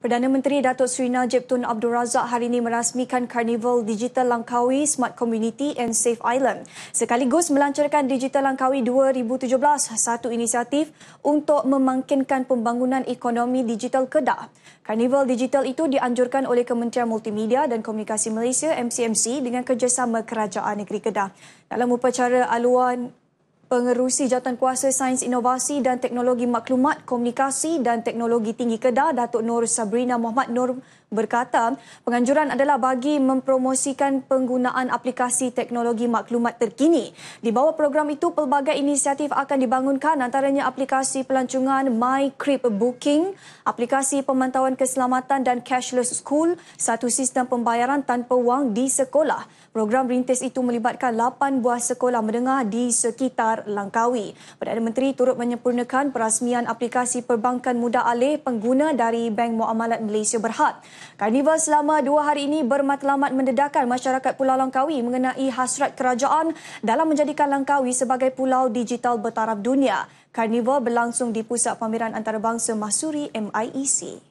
Perdana Menteri Datuk Seri Najib Tun Abdul Razak hari ini merasmikan Karnival Digital Langkawi Smart Community and Safe Island. Sekaligus melancarkan Digital Langkawi 2017, satu inisiatif untuk memangkinkan pembangunan ekonomi digital Kedah. Karnival digital itu dianjurkan oleh Kementerian Multimedia dan Komunikasi Malaysia MCMC dengan kerjasama Kerajaan Negeri Kedah. Dalam upacara aluan Pengerusi kuasa Sains Inovasi dan Teknologi Maklumat, Komunikasi dan Teknologi Tinggi Kedah, Datuk Nur Sabrina Muhammad Nur berkata penganjuran adalah bagi mempromosikan penggunaan aplikasi teknologi maklumat terkini. Di bawah program itu, pelbagai inisiatif akan dibangunkan antaranya aplikasi pelancongan MyCrip Booking, aplikasi pemantauan keselamatan dan cashless school, satu sistem pembayaran tanpa wang di sekolah. Program rintis itu melibatkan 8 buah sekolah menengah di sekitar Langkawi. Perdana Menteri turut menyempurnakan perasmian aplikasi perbankan muda alih pengguna dari Bank Muamalat Malaysia Berhad. Karnival selama dua hari ini bermatlamat mendedahkan masyarakat Pulau Langkawi mengenai hasrat kerajaan dalam menjadikan Langkawi sebagai pulau digital bertaraf dunia. Karnival berlangsung di Pusat Pameran Antarabangsa Masuri MIEC.